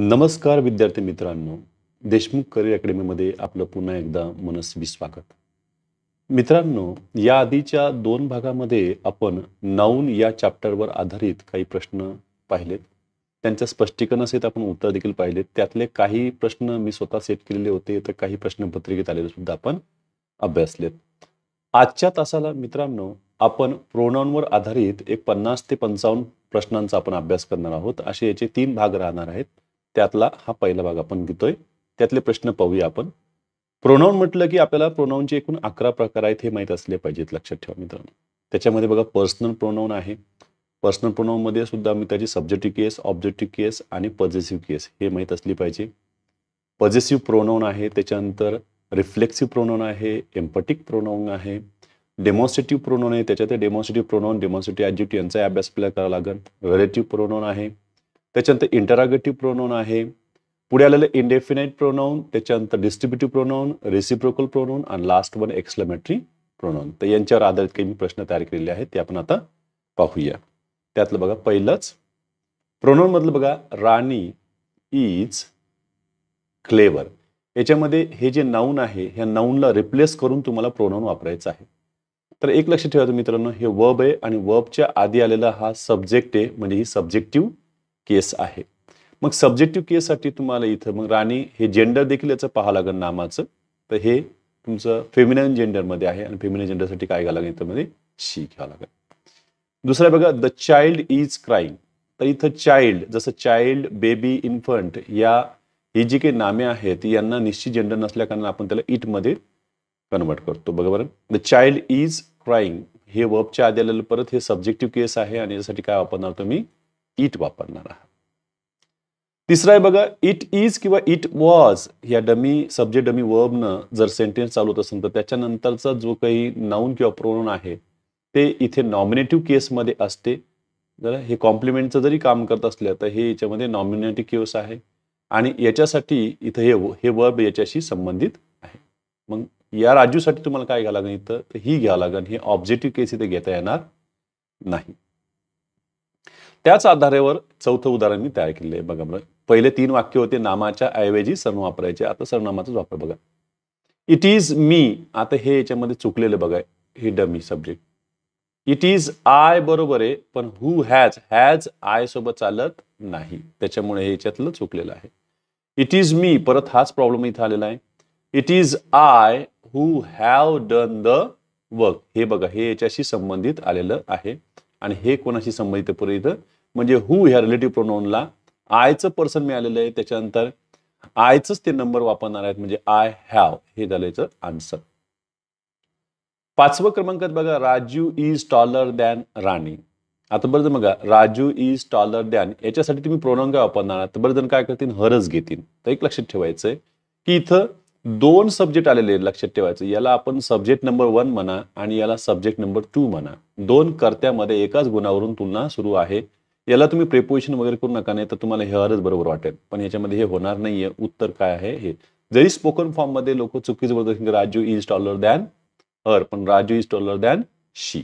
नमस्कार विद्यार्थी मित्रांनो देशमुख करिअर अकॅडमीमध्ये आपलं पुन्हा एकदा मनस्वी स्वागत मित्रांनो या आधीच्या दोन भागामध्ये आपण नाऊन या चॅप्टरवर आधारित काही प्रश्न पाहिलेत त्यांच्या स्पष्टीकरणासहित आपण उत्तर देखील पाहिलेत त्यातले काही प्रश्न मी स्वतः सेट केलेले होते तर काही प्रश्न पत्रिकेत आलेले सुद्धा आपण अभ्यासलेत आजच्या तासाला मित्रांनो आपण प्रोनाऊनवर आधारित एक पन्नास ते पंचावन्न प्रश्नांचा आपण अभ्यास करणार आहोत असे याचे तीन भाग राहणार आहेत त्यातला हा पहिला भाग आपण घेतोय त्यातले प्रश्न पाहूया आपण प्रोनाऊन म्हटलं की आपल्याला प्रोनाऊनचे एकूण अकरा प्रकार आहेत हे माहीत असले पाहिजेत लक्षात ठेवा मित्रांनो त्याच्यामध्ये बघा पर्सनल प्रोनाऊन आहे पर्सनल प्रोनाऊनमध्ये सुद्धा मी त्याची सब्जेक्टिव्ह केस ऑब्जेक्टिव्ह केस आणि पॉझिटिव्ह केस हे माहीत असली पाहिजे पॉझिटिव्ह प्रोनाऊन आहे त्याच्यानंतर रिफ्लेक्सिव्ह प्रोनाऊन आहे एम्पटिक प्रोनाऊन आहे डेमॉन्स्ट्रेटिव्ह प्रोनॉन आहे त्याच्यात डेमॉन्स्ट्रेटिव्ह प्रोनॉन डेमॉन्स्ट्रेटिव्ह ॲज्युटिव्ह यांचा अभ्यास आपल्याला करावा लागेल रिलेटिव्ह प्रोनॉन आहे त्याच्यानंतर इंटरागेटिव्ह प्रोनाऊन आहे पुढे आलेलं इंडेफिनाईट प्रोनाऊन त्याच्यानंतर डिस्ट्रीब्युटिव्ह प्रोनाऊन रेसिप्रोकल प्रोनाऊन आणि लास्ट वन एक्सप्लेमेटरी प्रोनाऊन तर यांच्यावर आधारित काही मी प्रश्न तयार केलेले आहेत ते आपण आता पाहूया त्यातलं बघा पहिलंच मधलं बघा राणी इज क्लेवर याच्यामध्ये हे जे नाऊन आहे ह्या नाऊनला रिप्लेस करून तुम्हाला प्रोनाऊन वापरायचं आहे तर एक लक्ष ठेवा मित्रांनो हे वर्ब आहे आणि वर्बच्या आधी आलेला हा सब्जेक्ट आहे म्हणजे ही सब्जेक्टिव्ह केस आहे मग सब्जेक्टिव्ह साठी तुम्हाला इथं मग राणी हे जेंडर देखील याचं पाहावं लागेल नामाचं तर हे तुमचं फेमिनाईन जेंडरमध्ये आहे आणि जेंडर जेंडरसाठी काय घ्यावं लागेल इथं शी घ्यावं लागेल दुसरं बघा द चाइल्ड इज क्राईंग तर इथं चाइल्ड जसं चाइल्ड बेबी इन्फंट या ही जी काही नामे आहेत यांना निश्चित जेंडर नसल्या कारण आपण त्याला इटमध्ये कन्वर्ट करतो बघा बरं द चाइल्ड इज क्राईंग हे वर्बच्या आधी आलेलं परत हे सब्जेक्टिव्ह केस आहे आणि यासाठी काय वापरणार तुम्ही इट वापरणार आहात तिसरं आहे बघा इट इज किंवा इट वॉज या डमी सब्जेक्ट डमी वर्बनं जर सेंटेन्स चालवत असेल तर त्याच्यानंतरचा जो काही नाऊन किंवा प्रोन आहे ते इथे नॉमिनेटिव्ह केसमध्ये असते जरा हे कॉम्प्लिमेंटचं जरी काम करत असलं तर हे याच्यामध्ये नॉमिनेटिव्ह केस आहे आणि याच्यासाठी इथं हे हे वर्ब याच्याशी संबंधित आहे मग या राजूसाठी तुम्हाला काय घ्यावं लागेल इथं ही घ्यावं लागेल हे ऑब्जेक्टिव्ह केस इथे घेता येणार नाही त्याच आधारेवर चौथं उदाहरण मी तयार केलेलं आहे बघा बरं पहिले तीन वाक्य होते नामाच्या ऐवजी सर्व वापरायचे आता सर्वनामाचाच वापर बघा इट इज मी आता हे याच्यामध्ये चुकलेलं बघा हे dummy subject it is I बरोबर आहे पण हु हॅज हॅज आय सोबत चालत नाही त्याच्यामुळे हे याच्यातलं चुकलेलं आहे इट इज मी परत हाच प्रॉब्लेम इथं आलेला आहे it is I who have done the work हे बघा हे याच्याशी संबंधित आलेलं आहे आणि हे कोणाशी संबंधित पुरे इथं म्हणजे हु ह्या रिलेटिव्ह प्रोनाऊनला आयचं पर्सन मिळालेलं आहे त्याच्यानंतर आयचंच ते नंबर वापरणार आहेत म्हणजे आय हॅव हे झालं आन्सर पाचवं क्रमांकात बघा Raju is taller than Rani आता बरं बघा राजू इज टॉलर दॅन याच्यासाठी तुम्ही प्रोनाऊन काय वापरणार आहात बरं जण काय करतील हरच घेतील तर एक लक्षात ठेवायचंय की इथं दोन सब्जेक्ट आलेले आहेत लक्षात ठेवायचं याला आपण सब्जेक्ट नंबर वन म्हणा आणि याला सब्जेक्ट नंबर टू म्हणा दोन कर्त्यामध्ये एकाच गुणावरून तुलना सुरू आहे याला तुम्ही प्रेपोजिशन वगैरे करू नका नाही तर तुम्हाला हे हरच बरोबर वाटेल पण याच्यामध्ये हे होणार नाहीये उत्तर काय आहे हे जरी स्पोकन फॉर्म मध्ये लोक चुकीचं बोलतात Raju is taller than her पण Raju is taller than she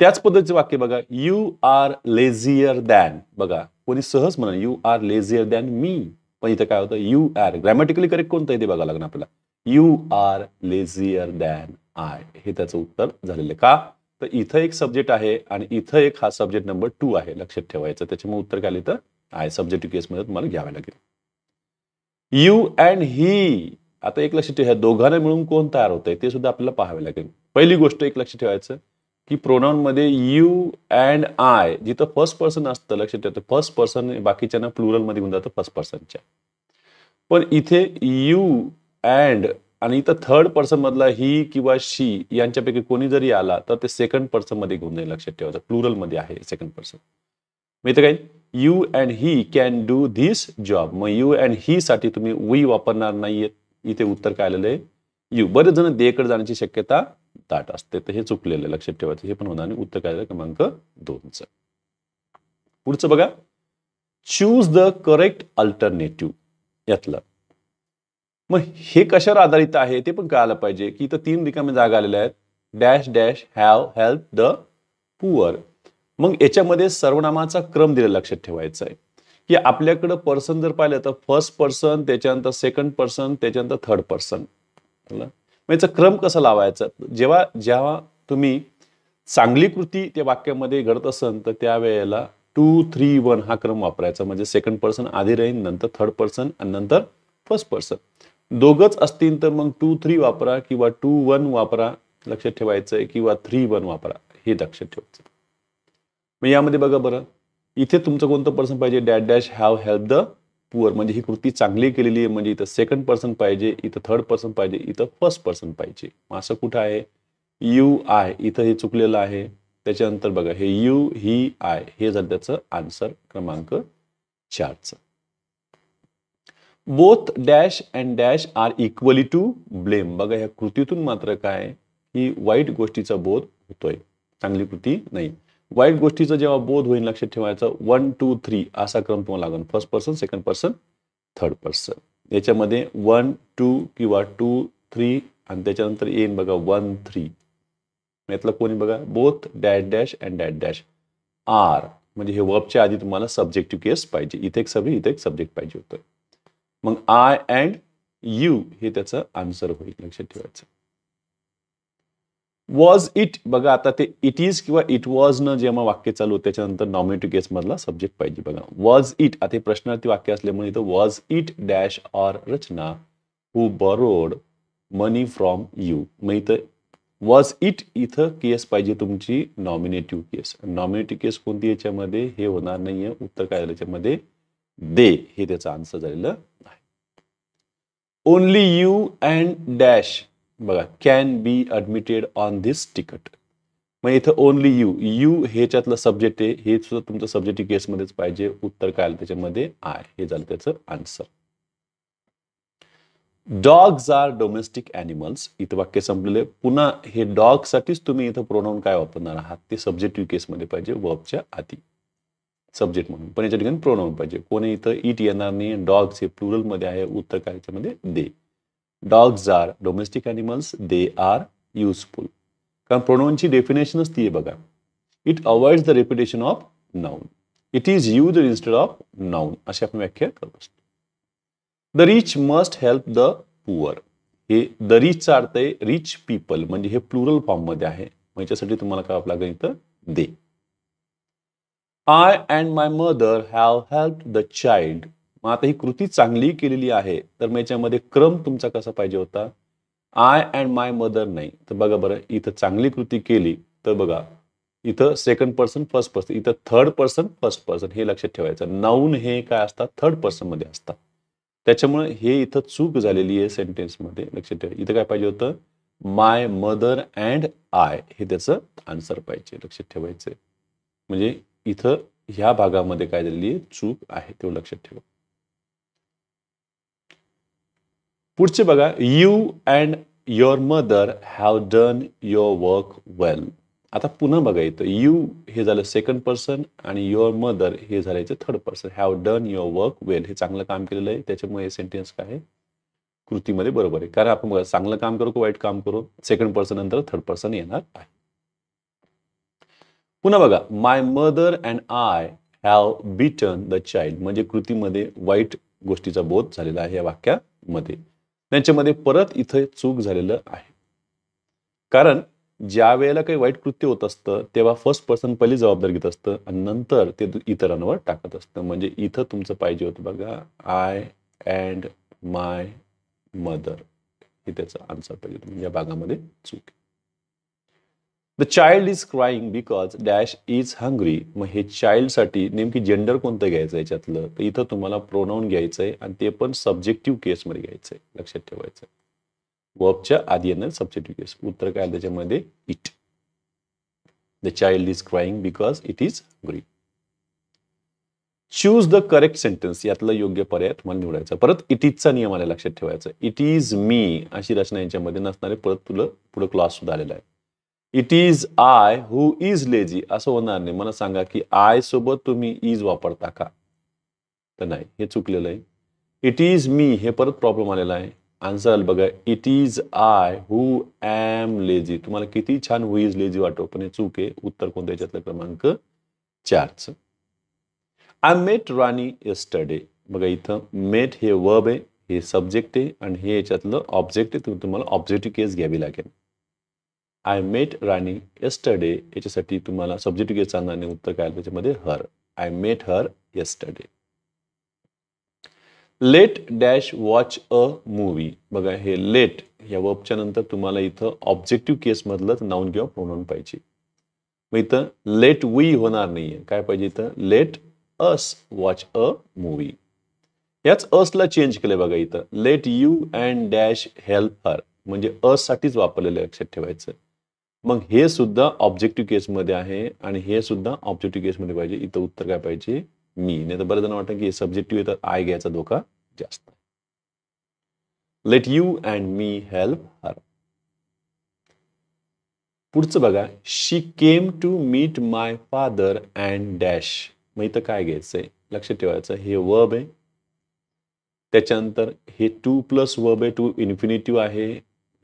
त्याच पद्धतीचे वाक्य बघा यू आर लेझियर दॅन बघा कोणी सहज म्हणा you are lazier than me पण इथं काय होतं यू आर ग्रॅमॅटिकली करेक्ट कोणतं ते बघा लागणार आपल्याला you are lazier than I हे त्याचं उत्तर झालेलं का तर इथं एक सब्जेक्ट आहे आणि इथं एक हा सब्जेक्ट नंबर टू आहे लक्षात ठेवायचं त्याच्यामुळे उत्तर काय तर आय केस मध्ये तुम्हाला घ्यावे लागेल यू अँड ही आता एक लक्षात ठेवा दोघांना मिळून कोण तयार होत ते सुद्धा आपल्याला पाहावे लागेल पहिली गोष्ट एक लक्ष ठेवायचं की प्रोनाऊन मध्ये यू अँड आय जिथं फर्स्ट पर्सन असतं लक्ष ठेवतं फर्स्ट पर्सन बाकीच्यांना प्लुरल मध्ये घेऊन जातं फर्स्ट पर्सनच्या पण इथे यू अँड आणि इथं थर्ड पर्सन मधला ही किंवा शी यांच्यापैकी कोणी जरी आला तर ते सेकंड पर्सन मध्ये घेऊन जाईल लक्षात ठेवायचं प्लुरल मध्ये आहे सेकंड पर्सन मी तर काय you and he can do this job मग यू अँड ही साठी तुम्ही वी वापरणार नाहीये इथे उत्तर काय आलेलं आहे यू बरेच जण देकड जाण्याची शक्यता दाट असते तर हे चुकलेलं आहे लक्षात ठेवायचं हे पण होणार आणि उत्तर काय क्रमांक दोनचं पुढचं बघा चूज द करेक्ट अल्टरनेटिव्ह यातलं मग हे कशावर आधारित आहे ते पण कळायला पाहिजे की इथं तीन रिकाम्या जागा आलेल्या आहेत dash dash have help the poor मग याच्यामध्ये सर्वनामाचा क्रम दिलेला लक्षात ठेवायचा आहे की आपल्याकडं पर्सन जर पाहिलं तर फर्स्ट पर्सन त्याच्यानंतर सेकंड पर्सन त्याच्यानंतर थर्ड पर्सन मग याचा क्रम कसा लावायचा जेव्हा जेव्हा तुम्ही चांगली कृती त्या वाक्यामध्ये घडत असन तर त्यावेळेला टू थ्री वन हा क्रम वापरायचा म्हणजे सेकंड पर्सन आधी राहीन नंतर थर्ड पर्सन आणि नंतर फर्स्ट पर्सन दोघच असतील तर मग टू थ्री वापरा किंवा टू वन वापरा लक्षात ठेवायचं आहे किंवा थ्री वन वापरा हे लक्षात ठेवायचं मग यामध्ये बघा बरं इथे तुमचं कोणतं पर्सन पाहिजे dash dash have help the poor म्हणजे ही कृती चांगली केलेली आहे म्हणजे इथं सेकंड पर्सन पाहिजे इथं थर्ड पर्सन पाहिजे इथं फर्स्ट पर्सन पाहिजे मग असं कुठं आहे यू आय इथं हे चुकलेलं आहे त्याच्यानंतर बघा हे यू ही आय हे झालं त्याचं आन्सर क्रमांक चारचं both dash and dash are equally to blame बघा या कृतीतून मात्र काय की वाईट गोष्टीचा बोध होतोय चांगली कृती नाही वाईट गोष्टीचा जेव्हा बोध होईल लक्षात ठेवायचं वन टू थ्री असा क्रम तुम्हाला लागेल first person second person third person याच्यामध्ये वन टू किंवा टू थ्री आणि त्याच्यानंतर एन बघा वन थ्री यातलं कोणी बघा both dash dash and dash dash are म्हणजे हे वर्बच्या आधी तुम्हाला सब्जेक्टिव्ह केस पाहिजे इथे एक सब्जेक्ट इथे एक सब्जेक्ट पाहिजे होतं मग आय अँड यू हे त्याचं आन्सर होईल लक्षात ठेवायचं वॉज इट बघा आता ते इट इज किंवा इट वॉज न जेव्हा वाक्य चालू त्याच्यानंतर नॉमिनेटिव्ह केस मधला सब्जेक्ट पाहिजे बघा वॉज इट आता प्रश्नार्थी वाक्य असल्यामुळे इथं वॉज इट डॅश ऑर रचना who borrowed money from you मग इथं वॉज इट इथं केस पाहिजे तुमची नॉमिनेटिव्ह केस नॉमिनेटिव्ह केस कोणती याच्यामध्ये हे होणार नाहीये उत्तर काय याच्यामध्ये दे हे त्याचं आन्सर झालेलं आहे ओनली यू अँड डॅश बघा can be admitted on this ticket मग इथं ओनली यू यू ह्याच्यातलं सब्जेक्ट आहे हे सुद्धा तुमचं सब्जेक्ट केसमध्येच पाहिजे उत्तर काय आलं त्याच्यामध्ये आय हे झालं त्याचं answer dogs are domestic animals इथं वाक्य संपलेले पुन्हा हे साठीच तुम्ही इथं प्रोनाऊन काय वापरणार आहात ते सब्जेक्टिव्ह केसमध्ये पाहिजे वर्बच्या आधी सब्जेक्ट म्हणून पण याच्या ठिकाणी प्रोनाऊन पाहिजे कोणी इथं इट येणार नाही डॉग्स हे प्लुरलमध्ये आहे उत्तर काय याच्यामध्ये they dogs are domestic animals they are useful कारण प्रोनाऊनची डेफिनेशनच ती आहे बघा it avoids the reputation of noun it is use instead of noun अशी आपण व्याख्या करत असतो the rich must help the poor हे द रिचचा अर्थ आहे रिच पीपल म्हणजे हे प्लुरल फॉर्ममध्ये आहे मग याच्यासाठी तुम्हाला काय लागेल इथं they I and my mother have help the child मग आता ही कृती चांगली केलेली आहे तर मग याच्यामध्ये क्रम तुमचा कसा पाहिजे होता आय अँड माय मदर नाही तर बघा बरं इथं चांगली कृती केली तर बघा इथं सेकंड पर्सन फर्स्ट पर्सन इथं थर्ड पर्सन फर्स्ट पर्सन हे लक्षात ठेवायचं नाऊन हे काय असतात थर्ड पर्सन मध्ये असतात त्याच्यामुळे हे इथं चूक झालेली आहे सेंटेन्समध्ये लक्षात ठेवा इथं काय पाहिजे होतं माय मदर अँड आय हे त्याचं आन्सर पाहिजे लक्षात ठेवायचं म्हणजे इथं ह्या भागामध्ये काय झालेली चूक आहे तेवढं लक्षात ठेवा पुढचे बघा you and your mother have done your work well आता पुन्हा बघा इथं यू हे झालं सेकंड पर्सन आणि युअर मदर हे झालं third person have done your work well हे चांगलं काम केलेलं आहे त्याच्यामुळे हे सेंटेन्स काय आहे कृतीमध्ये बरोबर आहे कारण आपण बघा चांगलं काम करू की वाईट काम करू सेकंड पर्सन नंतर थर्ड पर्सन येणार आहे पुन्हा बघा my mother and I have beaten the child म्हणजे कृतीमध्ये वाईट गोष्टीचा बोध झालेला आहे या वाक्यामध्ये त्यांच्यामध्ये परत इथे चूक झालेलं आहे कारण ज्या वेळेला काही वाईट कृत्य होत असतं तेव्हा फर्स्ट पर्सन पहिली जबाबदारी घेत असतं आणि नंतर ते इतरांवर टाकत असतं म्हणजे इथं तुमचं पाहिजे होतं बघा आय अँड माय मदर हे त्याचा आन्सर पाहिजे या भागामध्ये चूक the child is crying because dash is hungry मग हे चाइल्ड साठी नेमकी जेंडर कोणतं घ्यायचं याच्यातलं तर इथं तुम्हाला प्रोनाऊन घ्यायचं आहे आणि ते पण सब्जेक्टिव्ह केसमध्ये घ्यायचं आहे लक्षात ठेवायचं वर्बच्या आधी येणार सब्जेक्टिव्ह केस उत्तर काय त्याच्यामध्ये it the child is crying because it is hungry choose the correct sentence यातला योग्य पर्याय तुम्हाला निवडायचा परत इट इजचा नियम लक्षात ठेवायचा इट इज मी अशी रचना यांच्यामध्ये नसणारे परत तुला पुढे क्लास सुद्धा आलेला आहे it is I who is lazy असं होणार नाही मला सांगा की आय सोबत तुम्ही इज वापरता का तर नाही हे चुकलेलं आहे इट इज मी हे परत प्रॉब्लेम आलेला आहे आन्सर बघा it is I who am lazy तुम्हाला किती छान हु इज लेझी वाटो पण हे चूक आहे उत्तर कोणत्या याच्यातलं क्रमांक चारच आय मेट राणी यस्टरडे बघा इथं मेट हे वर्ब आहे हे सब्जेक्ट आहे आणि हे याच्यातलं ऑब्जेक्ट आहे तुम्ही तुम्हाला ऑब्जेक्टिव्ह केस घ्यावी लागेल आय मेट राणी यस्टरडे याच्यासाठी तुम्हाला सब्जेक्ट घ्यायचं आणि उत्तर काय त्याच्यामध्ये her I met her yesterday let dash watch a movie बघा हे लेट या वर्बच्या नंतर तुम्हाला इथं ऑब्जेक्टिव्ह मधलं नाऊन किंवा प्रोनाऊन पाहिजे मग इथं लेट वी होणार नाहीये काय पाहिजे इथं let us watch a movie याच असला चेंज केलंय बघा इथं let you and dash help her म्हणजे अस साठीच वापरलेलं लक्षात ठेवायचं मग हे सुद्धा ऑब्जेक्टिव्ह केसमध्ये आहे आणि हे सुद्धा ऑब्जेक्टिव्ह केसमध्ये पाहिजे इथं उत्तर काय पाहिजे मी नाही तर बरेच जण वाटतं की सब्जेक्टिव्ह येतात आय घ्यायचा धोका जास्त let you and me help her पुढचं बघा she came to meet my father and dash मग इथं काय घ्यायचंय लक्षात ठेवायचं हे वर्ब आहे त्याच्यानंतर हे टू प्लस वर्ब आहे टू इन्फिनिटिव्ह आहे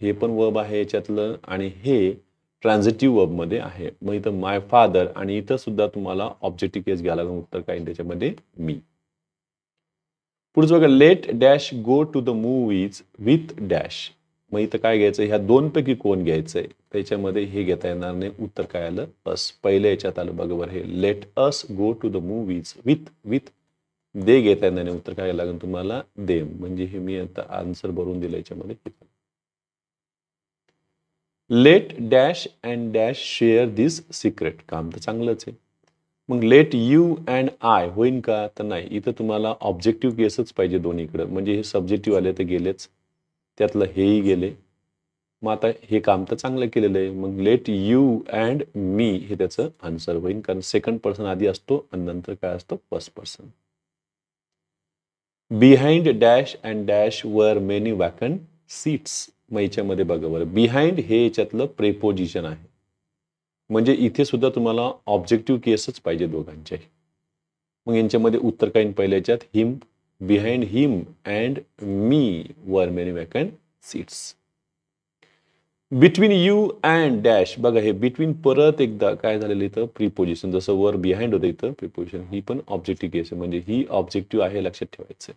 हे पण वर्ब आहे याच्यातलं आणि हे ट्रान्झिटिव्ह वर्बमध्ये आहे मग इथं माय फादर आणि इथं सुद्धा तुम्हाला ऑब्जेक्टिव्ह केस घ्यायला उत्तर काय त्याच्यामध्ये मी पुढचं बघा let dash go to the movies with dash मग इथं काय घ्यायचं ह्या दोनपैकी कोण घ्यायचं त्याच्यामध्ये हे घेता येणार नाही उत्तर काय आलं अस पहिल्या याच्यात आलं बरोबर हे let us go to the movies with with they घेता येणार नाही उत्तर काय लागेल तुम्हाला दे म्हणजे हे मी आता आन्सर भरून दिलं याच्यामध्ये let dash and dash share this secret काम तर चांगलंच आहे मग लेट यू अँड आय होईन का तर नाही इथं तुम्हाला ऑब्जेक्टिव्ह केसच पाहिजे दोन्हीकडं म्हणजे हे सब्जेक्टिव्ह आले तर गेलेच त्यातलं हेही गेले मग आता हे काम तर चांगलं केलेलं आहे मग लेट यू अँड मी हे त्याचं आन्सर होईल कारण सेकंड पर्सन आधी असतो आणि नंतर काय असतो first person behind dash and dash were many vacant seats मग याच्यामध्ये बघा बरं बिहाइंड हे याच्यातलं प्रेपोजिशन आहे म्हणजे इथे सुद्धा तुम्हाला ऑब्जेक्टिव्ह केसच पाहिजे दोघांच्याही मग यांच्यामध्ये उत्तर काय पहिल्या याच्यात हिम behind him and me were many vacant seats between you and dash बघा हे बिटवीन परत एकदा काय झालेलं इथं प्रिपोजिशन जसं वर बिहाइंड होतं इथं प्रिपोजिशन ही पण ऑब्जेक्टिव्ह केस आहे म्हणजे ही ऑब्जेक्टिव्ह आहे लक्षात ठेवायचं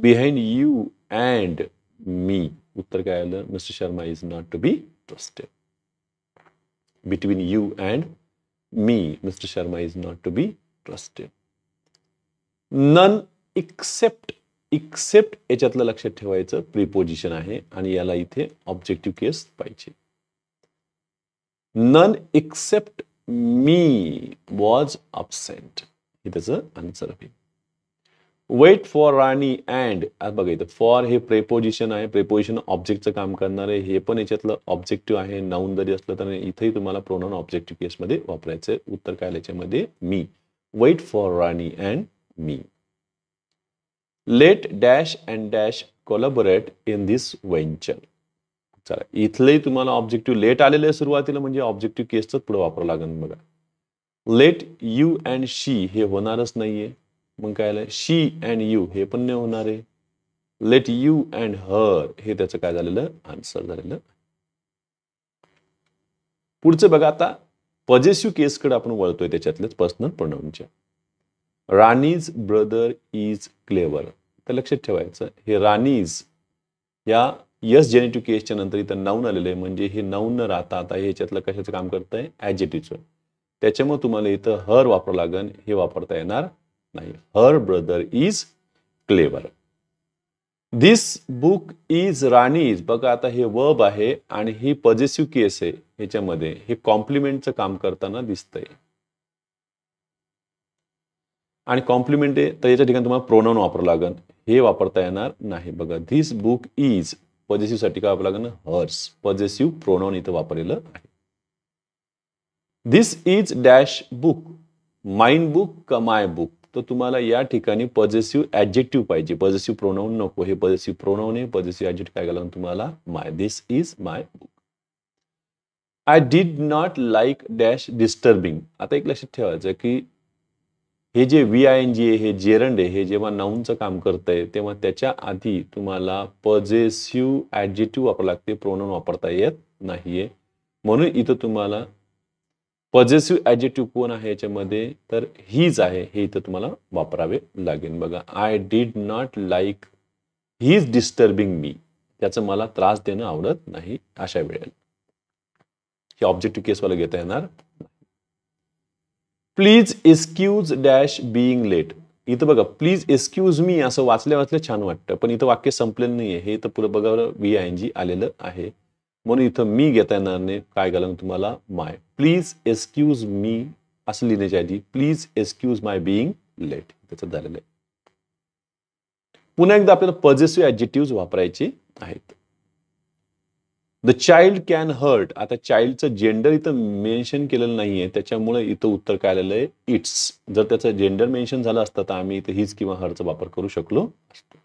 behind you and me, Uttarakayala, Mr. Sharma is not to be trusted. Between you and me, Mr. Sharma is not to be trusted. None except, except Echatla Lakshatheva is a preposition ahe, and yala the objective case paiche. None except me was absent. It is an answer of him. Wait for Rani and बघा इथं for हे preposition आहे preposition ऑब्जेक्टचं काम करणार आहे हे पण याच्यातलं objective आहे नाऊन जरी असलं तर इथेही तुम्हाला प्रोनाउन ऑब्जेक्टिव्ह केसमध्ये वापरायचं उत्तर काय याच्यामध्ये मी wait for Rani and me let dash and dash collaborate in this venture चला इथलंही तुम्हाला ऑब्जेक्टिव्ह लेट आलेलं आहे सुरुवातीला म्हणजे ऑब्जेक्टिव्ह केसच पुढे वापरावं लागेल बघा लेट यू अँड शी हे होणारच नाहीये मग काय आलं शी अँड यू हे पण नाही होणार आहे लेट यू अँड हर हे त्याचं काय झालेलं आन्सर झालेलं पुढचं बघा आता केस केसकडे आपण वळतोय त्याच्यातलेच पर्सनल प्रोनाऊनच्या राणीज ब्रदर इज क्लेवर तर लक्षात ठेवायचं हे राणीज या यस जेनेटिव्ह केसच्या नंतर इथं नाऊन आलेलं आहे म्हणजे हे नाऊन न राहता आता ह्याच्यातलं कशाचं काम करत आहे त्याच्यामुळे तुम्हाला इथं हर वापरावं लागेल हे वापरता येणार नाही her brother is clever this book is Rani is बघा आता हे वर्ब आहे आणि ही पॉझिटिव्ह केस आहे ह्याच्यामध्ये हे कॉम्प्लिमेंटचं काम करताना दिसतंय आणि कॉम्प्लिमेंट आहे तर याच्या ठिकाणी तुम्हाला प्रोनाऊन वापरावं लागेल हे वापरता येणार नाही बघा धिस बुक इज पॉझिटिव्ह साठी काय वापरावं लागेल हर्स पॉझिटिव्ह प्रोनाऊन इथं वापरलेलं आहे this is dash book mine book का माय बुक तर तुम्हाला या ठिकाणी पॉझिटिव्ह ऍडजेक्टिव्ह पाहिजे पॉझिटिव्ह प्रोनाऊन नको हे पॉझिटिव्ह प्रोनाऊन हे पॉझिटिव्ह ऍडजेक्टिव्ह काय घालून तुम्हाला my this is my book I did not like dash disturbing आता एक लक्षात ठेवायचं की हे जे व्ही आय एन जी हे जेरंड आहे हे जेव्हा नाऊनचं काम आहे तेव्हा त्याच्या आधी तुम्हाला पॉझिटिव्ह ऍडजेक्टिव्ह वापरावं लागते प्रोनाऊन वापरता येत नाहीये म्हणून इथं तुम्हाला पॉझिटिव्ह ॲजेटिव्ह कोण आहे याच्यामध्ये तर हीज आहे हे इथं तुम्हाला वापरावे लागेल बघा I did not like he is disturbing मी त्याचं मला त्रास देणं आवडत नाही अशा वेळेला हे ऑब्जेक्टिव्ह केसवाला घेता येणार please excuse dash being late इथं बघा प्लीज एक्सक्यूज मी असं वाचल्या वाचल्या छान वाटतं पण इथं वाक्य संपलेलं नाहीये हे तर पुढे बघा वी आय एन जी आलेलं आहे म्हणून इथं मी घेता येणार नाही काय घालून तुम्हाला माय प्लीज एक्सक्यूज मी असं लिहिण्याच्या आधी please excuse my being late त्याचं झालेलं आहे पुन्हा एकदा आपल्याला पॉझिटिव्ह ऍडजेक्टिव्ह वापरायचे आहेत द चाइल्ड कॅन हर्ट आता चाइल्डचं जेंडर इथं मेन्शन केलेलं नाहीये त्याच्यामुळे इथं उत्तर काय आलेलं आहे इट्स जर त्याचं जेंडर मेन्शन झालं असतं तर आम्ही इथं हीच किंवा हरचा वापर करू शकलो असतो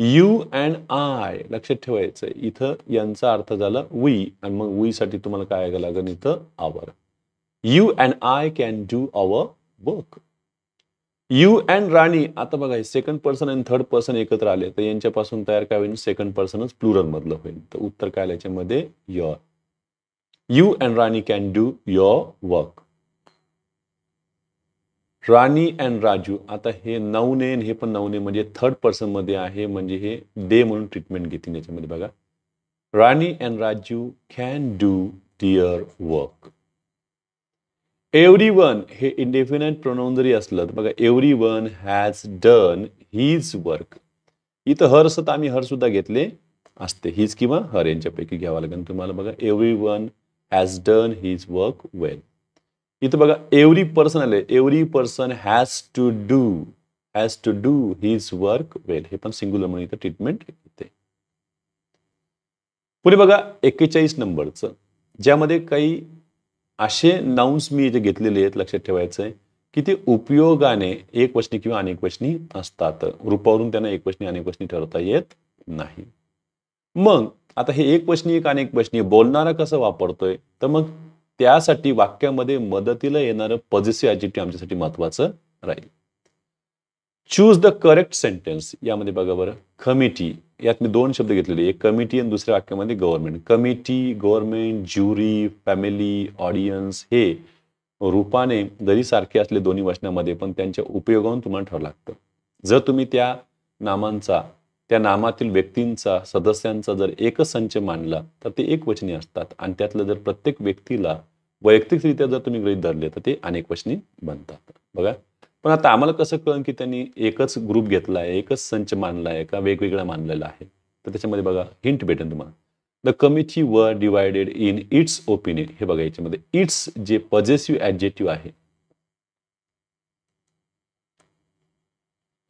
यू अँड आय लक्षात ठेवायचं इथं यांचा अर्थ झाला वी आणि मग साठी तुम्हाला काय ऐकायला लागेल इथं our you and I can do our work you and Rani आता बघा second person and third person एकत्र आले तर यांच्यापासून तयार काय होईल सेकंड पर्सनच प्लुरल मधलं होईल तर उत्तर काय याच्यामध्ये your you and Rani can do your work Rani and Raju आता हे नवनेन हे पण नवने म्हणजे थर्ड पर्सनमध्ये आहे म्हणजे हे डे म्हणून ट्रीटमेंट घेतील याच्यामध्ये बघा Rani and Raju can do their work every one हे इंडेफिनाईट प्रोनाऊन जरी असलं तर बघा every one has done his work इथं हर सत आम्ही हर सुद्धा घेतले असते हीच किंवा हर यांच्यापैकी घ्यावं लागेल तुम्हाला बघा every one has done his work well इथं बघा एव्हरी पर्सन आले every person has to do has to do his work well हे पण सिंगुलर म्हणून इथं ट्रीटमेंट येते पुढे बघा एक्केचाळीस नंबरचं ज्यामध्ये काही असे नाउन्स मी जे घेतलेले आहेत लक्षात ठेवायचं आहे की ते उपयोगाने एक वचनी किंवा अनेक वचनी असतात रूपावरून त्यांना एक वचनी अनेक वचनी ठरवता येत नाही मग आता हे एक वचनी एक अनेक वचनी बोलणारा कसं वापरतोय तर मग त्यासाठी वाक्यामध्ये मदतीला येणारं पॉझिसिव्ह ऍजिटिव्ह आमच्यासाठी महत्वाचं राहील चूज द करेक्ट सेंटेन्स यामध्ये बघा बरं कमिटी यात मी दोन शब्द घेतलेले एक कमिटी आणि दुसऱ्या वाक्यामध्ये government committee government jury family audience हे रूपाने जरी सारखे असले दोन्ही वचनामध्ये पण त्यांच्या उपयोगावरून तुम्हाला ठेवावं लागतं जर तुम्ही त्या नामांचा त्या नामातील व्यक्तींचा सदस्यांचा जर एकच संच मांडला तर ते एक वचनी असतात आणि त्यातलं जर प्रत्येक व्यक्तीला वैयक्तिकरित्या जर तुम्ही गृहित धरले तर ते अनेक अनेकवचनी बनतात बघा पण आता आम्हाला कसं कळन की त्यांनी एकच ग्रुप घेतला आहे एकच संच मानला आहे का वेगवेगळा मानलेला आहे तर त्याच्यामध्ये बघा हिंट भेटेल तुम्हाला the committee were divided in its opinion हे बघा याच्यामध्ये इट्स जे पॉझिटिव्ह ऍडजेक्टिव्ह आहे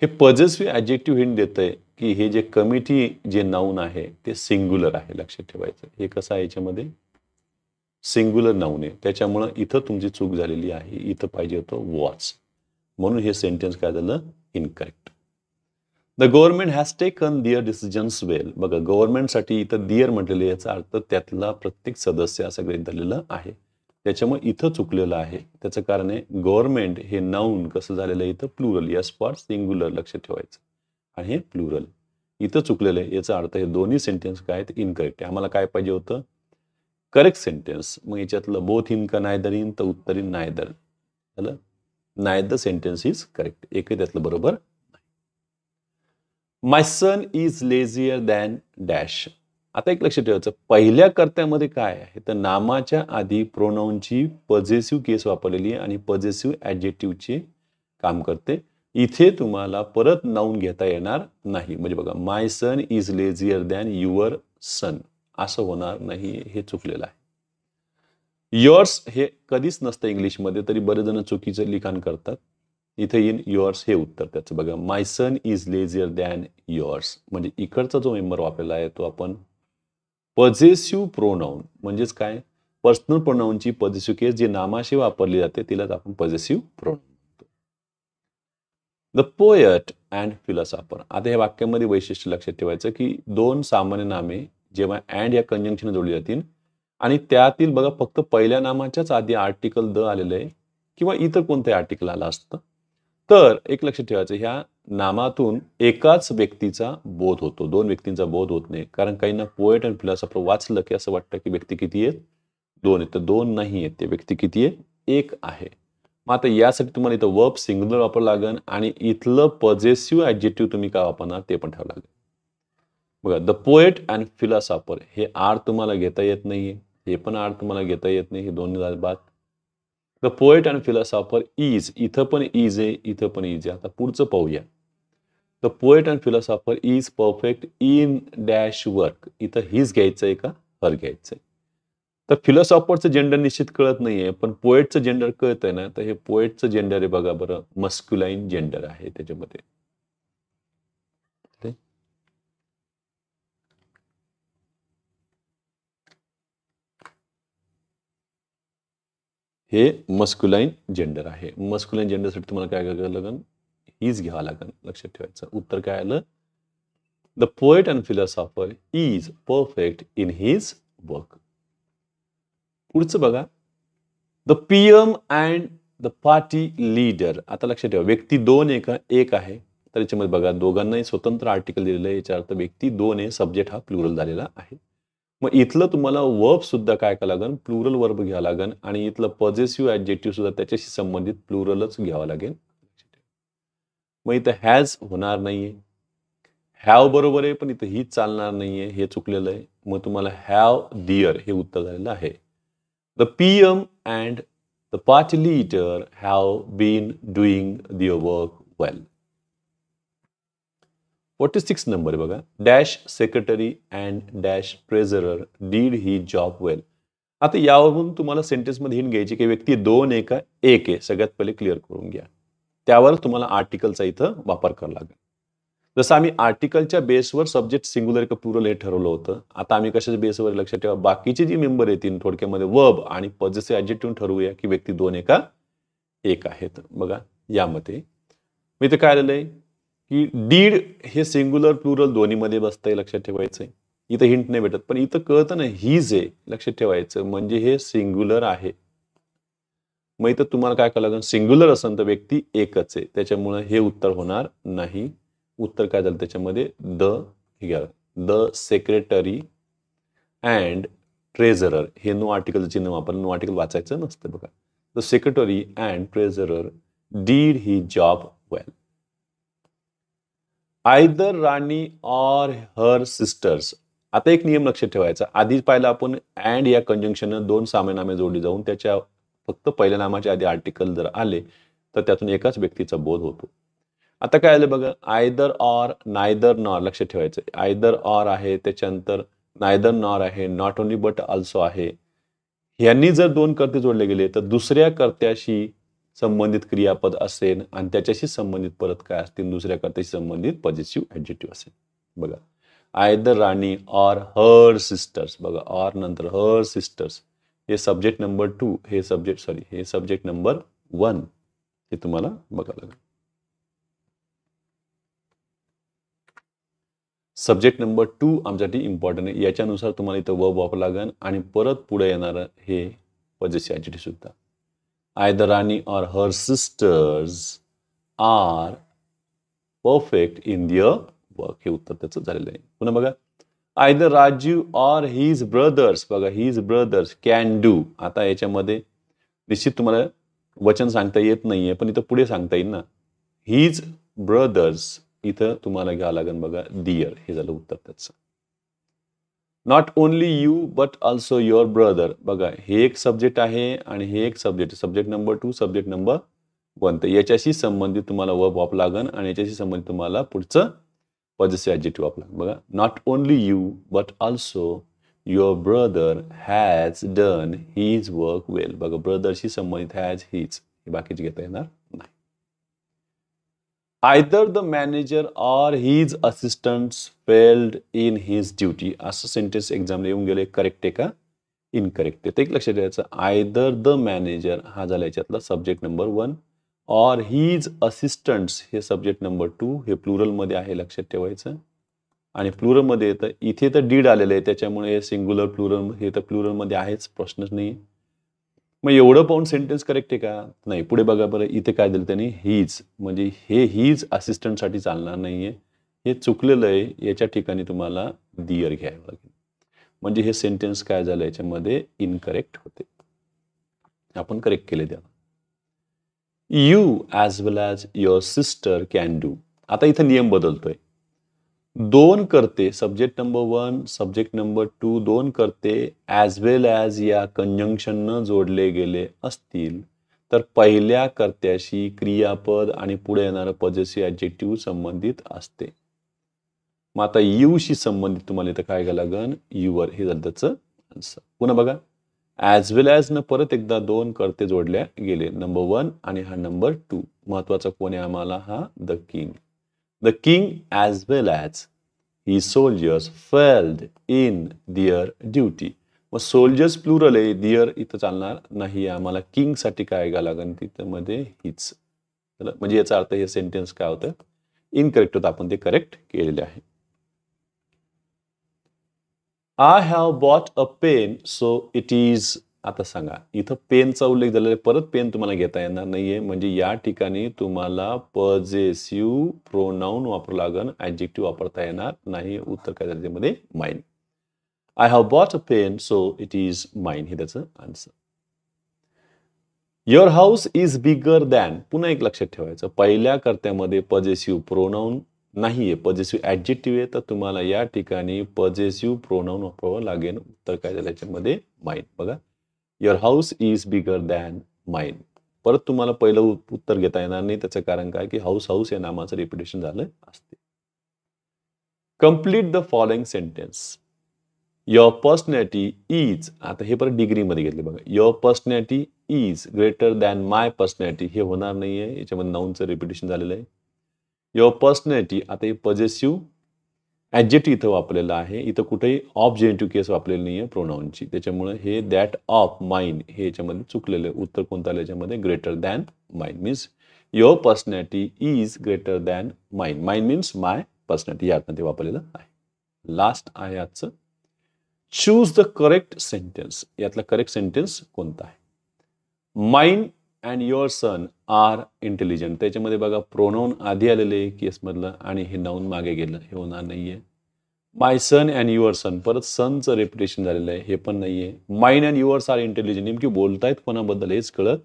हे पॉझिटिव्ह ऍडजेक्टिव्ह हिंट देत आहे की हे जे कमिटी जे नाऊन आहे ते सिंग्युलर आहे लक्षात ठेवायचं हे कसं आहे याच्यामध्ये सिंग्युलर नाऊन आहे त्याच्यामुळं इथं तुमची चूक झालेली आहे इथं पाहिजे होतं वॉच म्हणून हे सेंटेन्स काय झालं incorrect the government has taken their decisions well बघा गव्हर्नमेंटसाठी इथं दिअर म्हटलेलं याचा अर्थ त्यातला प्रत्येक सदस्य असं गृहित धरलेलं आहे त्याच्यामुळे इथं चुकलेलं आहे त्याचं कारण आहे गव्हर्नमेंट हे नाऊन कसं झालेलं आहे इथं प्लुरल या स्पॉट सिंग्युलर लक्ष ठेवायचं आणि हे प्लुरल इथं चुकलेलं आहे याचा अर्थ हे दोन्ही सेंटेन्स काय आहेत इनकरेक्ट आहे आम्हाला काय पाहिजे होतं करेक्ट सेंटेन्स मग याच्यातलं बोथ इन का नायदर इन तर उत्तर इन नायदर झालं नाय द सेंटेन्स इज करेक्ट एक त्यातलं बरोबर नाही my son is lazier than dash आता एक लक्ष ठेवायचं पहिल्या कर्त्यामध्ये काय आहे तर नामाच्या आधी प्रोनाऊनची पॉझिटिव्ह केस वापरलेली आहे आणि पॉझिटिव्ह चे काम करते इथे तुम्हाला परत नावून घेता येणार नाही म्हणजे बघा my son is lazier than your son असं होणार नाही हे चुकलेलं आहे युअर्स हे कधीच नसतं इंग्लिशमध्ये तरी बरेच जण चुकीचं लिखाण करतात इथे इन युअर्स हे उत्तर त्याचं बघा my son is lazier than yours म्हणजे इकडचा जो मेंबर वापरला आहे तो आपण पझेसिव्ह प्रोनाऊन म्हणजेच काय पर्सनल प्रोनाऊनची पझेसिव्ह केस जी नामाशी वापरली जाते तिलाच आपण possessive pronoun the poet and philosopher आता हे वाक्यामध्ये वैशिष्ट्य लक्षात ठेवायचं की दोन सामान्य नामे जेव्हा अँड या कंजंक्शन जोडली जातील आणि त्यातील बघा फक्त पहिल्या नामाच्याच आधी आर्टिकल द आलेलं आहे किंवा इतर कोणतंही आर्टिकल आलं असतं तर एक लक्ष ठेवायचं ह्या नामातून एकाच व्यक्तीचा बोध होतो दोन व्यक्तींचा बोध होत नाही कारण काहींना पोएट आणि फिलॉसॉफर वाचलं की असं वाटतं की व्यक्ती किती आहेत दोन आहेत तर दोन नाही आहेत ते व्यक्ती किती आहे एक आहे मग आता यासाठी तुम्हाला इथं वर्ब सिंग्युलर वापरावं लागेल आणि इथलं पॉझिटिव्ह ॲडजेक्टिव्ह तुम्ही काय वापरणार ते पण ठेवावं लागेल बघा द पोएट अँड फिलॉसॉफर हे आर तुम्हाला घेता येत नाहीये हे पण आर तुम्हाला घेता येत नाही हे हजार बाद the poet and philosopher is इथं पण इज आहे इथं पण इज आहे आता पुढचं पाहूया the poet and philosopher is perfect in dash work इथं हीच घ्यायचं आहे का हर घ्यायचं आहे तर फिलॉसॉफरचं जेंडर निश्चित कळत नाहीये पण पोएटचं जेंडर कळत आहे ना तर हे पोएटचं जेंडर आहे बघा बरं मस्क्युलाइन जेंडर आहे त्याच्यामध्ये हे मस्क्युलाईन जेंडर आहे मस्क्युलाईन जेंडरसाठी तुम्हाला काय करावं लागेल हीच घ्यावं लागेल लक्षात ठेवायचं उत्तर काय आलं the poet and philosopher is perfect in his work पुढचं बघा the PM and the party leader आता लक्षात ठेवा व्यक्ती दोन एका एक आहे तर याच्यामध्ये बघा दोघांनाही स्वतंत्र आर्टिकल दिलेलं आहे याच्या अर्थ व्यक्ती दोन हे सब्जेक्ट हा प्लुरल झालेला आहे मग इथलं तुम्हाला वर्ब सुद्धा काय करावं लागेल प्लुरल वर्ब घ्यावं लागेल आणि इथलं पॉझिटिव्ह ऍडजेक्टिव्ह सुद्धा त्याच्याशी संबंधित प्लुरलच घ्यावं लागेल मग इथं हॅज होणार नाहीये हॅव बरोबर आहे पण इथं ही चालणार नाहीये हे चुकलेलं आहे मग तुम्हाला हॅव दिअर हे उत्तर झालेलं आहे the P M and the पाच leader have been doing their work well forty six नंबर बघा dash secretary and dash treasurer did the job well आता यावरून तुम्हाला सेंटेन्समध्ये हिंट घ्यायची की व्यक्ती दोन एक आहे सगळ्यात पहिले क्लिअर करून घ्या त्यावर तुम्हाला आर्टिकलचा इथं वापर करावा लागेल जसं आम्ही आर्टिकलच्या बेसवर सब्जेक्ट सिंग्युलर का प्लुरल हे ठरवलं होतं आता आम्ही कशाच्या बेसवर लक्षात ठेवा बाकीचे जे मेंबर येतील थोडक्यामध्ये वब आणि पॉझिटिव्ह ऍडजेक्टिव्ह ठरवूया की व्यक्ती दोन एका एक आहेत बघा यामध्ये मी तर काय आलेलं आहे की डीड हे सिंग्युलर प्लुरल दोन्हीमध्ये बसतंय लक्षात ठेवायचंय इथं हिंट नाही भेटत पण इथं कळतं ना ही जे लक्षात ठेवायचं म्हणजे हे सिंग्युलर आहे मग इथं तुम्हाला काय कळलं लागेल सिंग्युलर असेल तर व्यक्ती एकच आहे त्याच्यामुळं हे उत्तर होणार नाही उत्तर काय झालं त्याच्यामध्ये द हे द सेक्रेटरी अँड ट्रेझरर हे नो आर्टिकल चिन्ह आपण नो आर्टिकल वाचायचं नसतं बघा the secretary and treasurer did the job well either Rani or her sisters आता एक नियम लक्षात ठेवायचा आधी पाहिलं आपण अँड या कंजंक्शन दोन नामे जोडली जाऊन त्याच्या फक्त पहिल्या नामाच्या आधी आर्टिकल जर आले तर त्यातून एकाच व्यक्तीचा बोध होतो आता काय आलं बघा आयदर ऑर नायदर नॉर लक्षात ठेवायचं आयदर ऑर आहे त्याच्यानंतर नायदर नॉर आहे नॉट ओनली बट ऑल्सो आहे यांनी जर दोन कर्ते जोडले गेले तर दुसऱ्या कर्त्याशी संबंधित क्रियापद असेल आणि त्याच्याशी संबंधित परत काय असतील दुसऱ्या कर्त्याशी संबंधित पॉझिटिव्ह ॲडजेटिव्ह असेल बघा आय the Rani or her sisters बघा ऑर नंतर हर सिस्टर्स हे सब्जेक्ट नंबर टू हे सब्जेक्ट सॉरी हे सब्जेक्ट नंबर वन हे तुम्हाला बघावं लागेल सब्जेक्ट नंबर टू आमच्यासाठी इम्पॉर्टंट आहे याच्यानुसार तुम्हाला इथं वर्ब वापर लागेल आणि परत पुढे येणार हे पजेसी सुद्धा either Rani or her sisters perfect in in their हे उत्तर त्याचं झालेलं आहे पुन्हा बघा either Rajiv or his brothers बघा हिज ब्रदर्स कॅन डू आता याच्यामध्ये निश्चित तुम्हाला वचन सांगता येत नाहीये पण इथं पुढे सांगता येईल ना हिज ब्रदर्स इथं तुम्हाला घ्यावं लागेल बघा दियर हे झालं उत्तर त्याचं not only you but also your brother बघा हे एक सब्जेक्ट आहे आणि हे एक subject subject number two subject number one तर याच्याशी संबंधित तुम्हाला वर्ब वाप लागन आणि याच्याशी संबंधित तुम्हाला पुढचं पॉझिटिव्ह ॲडजेक्टिव्ह वाप लागन बघा not only you but also your brother has done his work well बघा ब्रदरशी संबंधित हॅज हीच हे बाकीचे घेता येणार either the manager or his assistant failed in his duty असं सेंटेन्स एक्झाम येऊन गेले करेक्ट आहे का इनकरेक्ट आहे ते एक लक्षात ठेवायचं आयदर द मॅनेजर हा झाला याच्यातला subject number one or his assistants हे सब्जेक्ट नंबर टू हे प्लुरलमध्ये आहे लक्षात ठेवायचं आणि प्लुरलमध्ये येतं इथे तर डीड आलेलं आहे त्याच्यामुळे सिंग्युलर प्लुरल हे तर प्लुरलमध्ये आहेच प्रश्नच नाही मग एवढं पाहून सेंटेन्स करेक्ट आहे का नाही पुढे बघा बरं इथे काय दिलं त्यांनी हीच म्हणजे हे हीच असिस्टंटसाठी चालणार नाही आहे हे चुकलेलं आहे याच्या ठिकाणी तुम्हाला दियर घ्यायला लागेल म्हणजे हे सेंटेन्स काय झालं याच्यामध्ये इनकरेक्ट होते आपण करेक्ट केले द्या you as well as your sister can do आता इथं नियम बदलतोय दोन करते subject number one subject number two दोन करते ॲज वेल ॲज या कंजंक्शन न जोडले गेले असतील तर पहिल्या कर्त्याशी क्रियापद आणि पुढे येणारं पजेसी ॲजेक्टिव्ह संबंधित असते मग आता यूशी संबंधित तुम्हाला इथं काय घ्यायला लागन युवर हे झालं आन्सर पुन्हा बघा ऍज वेल ॲज न परत एकदा दोन कर्ते जोडल्या गेले नंबर वन आणि हा नंबर टू महत्वाचा कोण आहे आम्हाला हा the king The king as well as his soldiers failed in their duty. मग सोल्जर्स प्लुरल आहे दिअर इथं चालणार नाही आम्हाला किंगसाठी काय गा लागेल तिथं मध्ये हिच म्हणजे याचा अर्थ हे सेंटेन्स काय होतं इनकरेक्ट होतं आपण ते करेक्ट केलेले आहे I have bought a pen so it is आता सांगा इथं पेनचा उल्लेख झालेला परत पेन तुम्हाला घेता येणार नाहीये म्हणजे या ठिकाणी तुम्हाला पजेसिव्ह प्रोनाऊन वापरू लागन ऍडजेक्टिव्ह वापरता येणार नाही उत्तर काय झालं त्यामध्ये mine I have bought a pen so it is mine हे त्याचं answer your house is bigger than पुन्हा एक लक्षात ठेवायचं पहिल्या कर्त्यामध्ये पजेसिव्ह प्रोनाऊन नाहीये पजेसिव्ह ऍडजेक्टिव्ह आहे तर तुम्हाला या ठिकाणी पजेसिव्ह प्रोनाऊन वापरावं लागेल उत्तर काय झालं याच्यामध्ये माईन बघा your house is bigger than mine परत तुम्हाला पहिलं उत्तर घेता येणार नाही त्याचं कारण काय की हाऊस हाऊस या नामाचं रेप्युटेशन झालं असते complete the following sentence your personality is आता हे परत डिग्रीमध्ये घेतले बघा your personality is greater than my personality हे होणार नाही आहे याच्यामध्ये नाऊनचं रिपिटेशन झालेलं आहे युअर पर्सनॅलिटी आता हे पॉझिटिव्ह ॲडजेक्टिव्ह इथं वापरलेलं आहे इथं कुठेही ऑफ जेंटिव्ह केस वापरलेली नाही आहे प्रोनाऊनची त्याच्यामुळे हे दॅट ऑफ माइंड हे याच्यामध्ये चुकलेलं आहे उत्तर कोणतं आलं याच्यामध्ये greater than mine means your personality is greater than mine mine means my personality या मध्ये वापरलेलं आहे लास्ट आहे आजचं चूज द करेक्ट सेंटेन्स यातला करेक्ट सेंटेन्स कोणता आहे mine and your son are intelligent त्याच्यामध्ये बघा प्रोनाऊन आधी आलेले केसमधलं आणि हे नाऊन मागे गेलं हे होणार नाही आहे माय सन अँड युअर सन परत सनचं रेप्युटेशन झालेलं आहे हे पण नाही आहे mine and yours are intelligent नेमकी बोलतायत कोणाबद्दल हेच कळत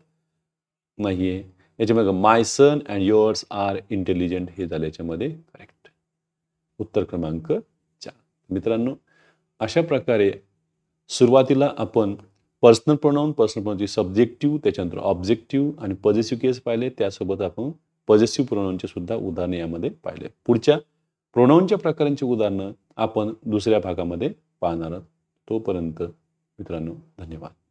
नाही आहे याच्यामध्ये my son and yours are intelligent हे झालं याच्यामध्ये करेक्ट उत्तर क्रमांक चार मित्रांनो अशा प्रकारे सुरुवातीला आपण पर्सनल प्रोनाऊन पर्सनल प्रोनाऊनची सब्जेक्टिव्ह त्याच्यानंतर ऑब्जेक्टिव्ह आणि पॉझिटिव्ह केस पाहिले त्यासोबत आपण पॉझिटिव्ह प्रोनाऊनचे सुद्धा उदाहरणं यामध्ये पाहिले पुढच्या प्रोनाऊनच्या प्रकारांची उदाहरणं आपण दुसऱ्या भागामध्ये पाहणार आहोत तोपर्यंत मित्रांनो धन्यवाद